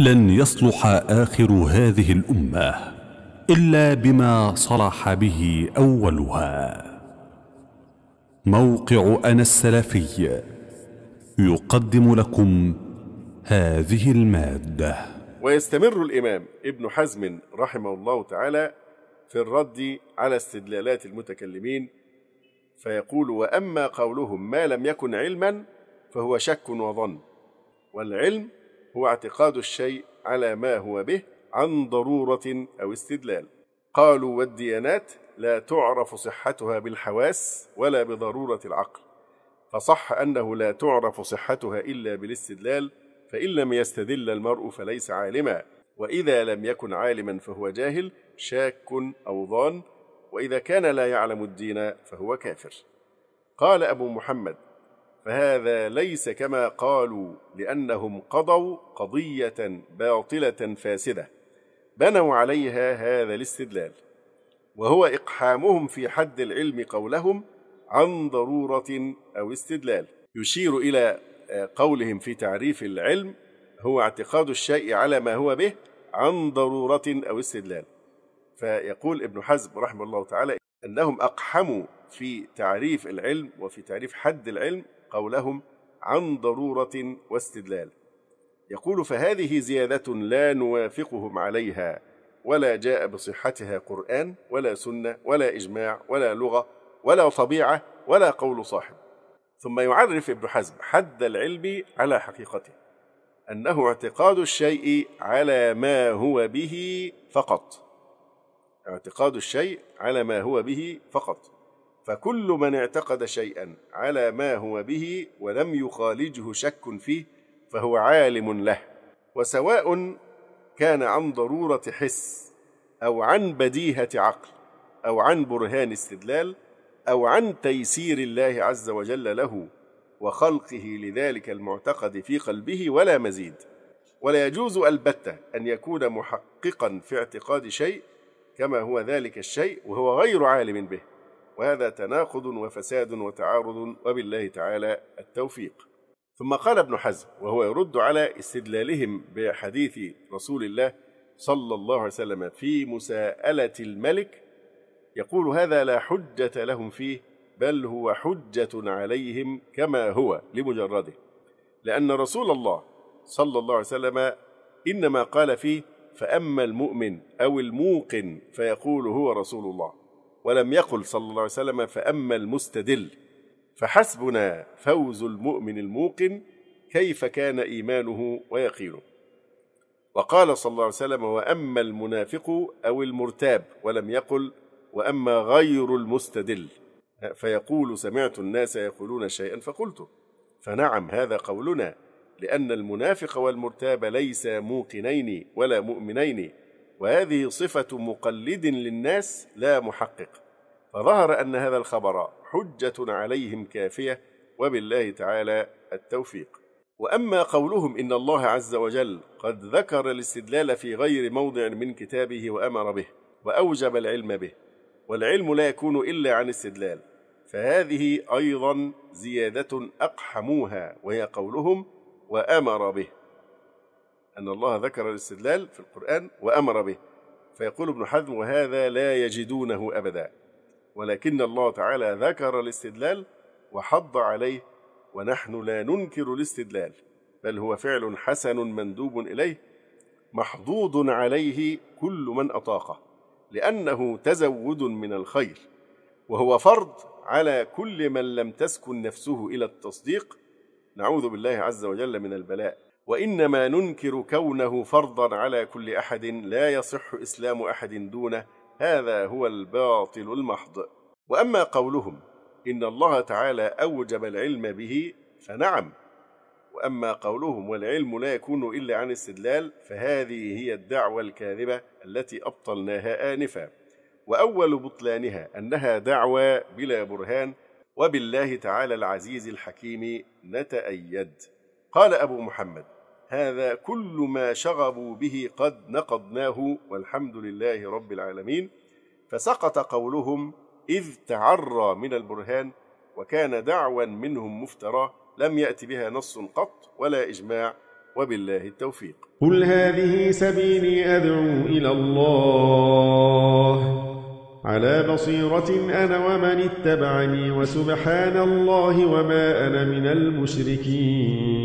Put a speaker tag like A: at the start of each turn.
A: لن يصلح آخر هذه الأمة إلا بما صلح به أولها موقع أنا السلفي يقدم لكم هذه المادة ويستمر الإمام ابن حزم رحمه الله تعالى في الرد على استدلالات المتكلمين فيقول وأما قولهم ما لم يكن علما فهو شك وظن والعلم هو اعتقاد الشيء على ما هو به عن ضرورة أو استدلال قالوا والديانات لا تعرف صحتها بالحواس ولا بضرورة العقل فصح أنه لا تعرف صحتها إلا بالاستدلال فإن لم يستدل المرء فليس عالما وإذا لم يكن عالما فهو جاهل شاك أو ظان وإذا كان لا يعلم الدين فهو كافر قال أبو محمد فهذا ليس كما قالوا لأنهم قضوا قضية باطلة فاسدة بنوا عليها هذا الاستدلال وهو إقحامهم في حد العلم قولهم عن ضرورة أو استدلال يشير إلى آه، قولهم في تعريف العلم هو اعتقاد الشيء على ما هو به عن ضرورة أو استدلال فيقول ابن حزم رحمه الله تعالى أنهم أقحموا في تعريف العلم وفي تعريف حد العلم قولهم عن ضرورة واستدلال يقول فهذه زيادة لا نوافقهم عليها ولا جاء بصحتها قرآن ولا سنة ولا إجماع ولا لغة ولا طبيعة ولا قول صاحب ثم يعرف ابن حزم حد العلم على حقيقته أنه اعتقاد الشيء على ما هو به فقط اعتقاد الشيء على ما هو به فقط فكل من اعتقد شيئا على ما هو به ولم يخالجه شك فيه فهو عالم له وسواء كان عن ضروره حس او عن بديهه عقل او عن برهان استدلال او عن تيسير الله عز وجل له وخلقه لذلك المعتقد في قلبه ولا مزيد ولا يجوز البته ان يكون محققا في اعتقاد شيء كما هو ذلك الشيء وهو غير عالم به وهذا تناقض وفساد وتعارض وبالله تعالى التوفيق ثم قال ابن حزم وهو يرد على استدلالهم بحديث رسول الله صلى الله عليه وسلم في مساءله الملك يقول هذا لا حجه لهم فيه بل هو حجه عليهم كما هو لمجرده لان رسول الله صلى الله عليه وسلم انما قال فيه فاما المؤمن او الموقن فيقول هو رسول الله ولم يقل صلى الله عليه وسلم فأما المستدل فحسبنا فوز المؤمن الموقن كيف كان إيمانه ويقينه وقال صلى الله عليه وسلم وأما المنافق أو المرتاب ولم يقل وأما غير المستدل فيقول سمعت الناس يقولون شيئا فقلته فنعم هذا قولنا لأن المنافق والمرتاب ليسا موقنين ولا مؤمنين وهذه صفة مقلد للناس لا محقق فظهر أن هذا الخبر حجة عليهم كافية وبالله تعالى التوفيق وأما قولهم إن الله عز وجل قد ذكر الاستدلال في غير موضع من كتابه وأمر به وأوجب العلم به والعلم لا يكون إلا عن استدلال فهذه أيضا زيادة أقحموها وهي قولهم وأمر به أن الله ذكر الاستدلال في القرآن وأمر به فيقول ابن حزم وهذا لا يجدونه أبدا ولكن الله تعالى ذكر الاستدلال وحض عليه ونحن لا ننكر الاستدلال بل هو فعل حسن مندوب إليه محظوظ عليه كل من أطاقه لأنه تزود من الخير وهو فرض على كل من لم تسكن نفسه إلى التصديق نعوذ بالله عز وجل من البلاء وانما ننكر كونه فرضا على كل احد لا يصح اسلام احد دونه هذا هو الباطل المحض واما قولهم ان الله تعالى اوجب العلم به فنعم واما قولهم والعلم لا يكون الا عن استدلال فهذه هي الدعوه الكاذبه التي ابطلناها انفا واول بطلانها انها دعوى بلا برهان وبالله تعالى العزيز الحكيم نتايد قال ابو محمد هذا كل ما شغبوا به قد نقضناه والحمد لله رب العالمين فسقط قولهم إذ تعرى من البرهان وكان دعوا منهم مفتراه لم يأت بها نص قط ولا إجماع وبالله التوفيق قل هذه سبيلي أدعو إلى الله على بصيرة أنا ومن اتبعني وسبحان الله وما أنا من المشركين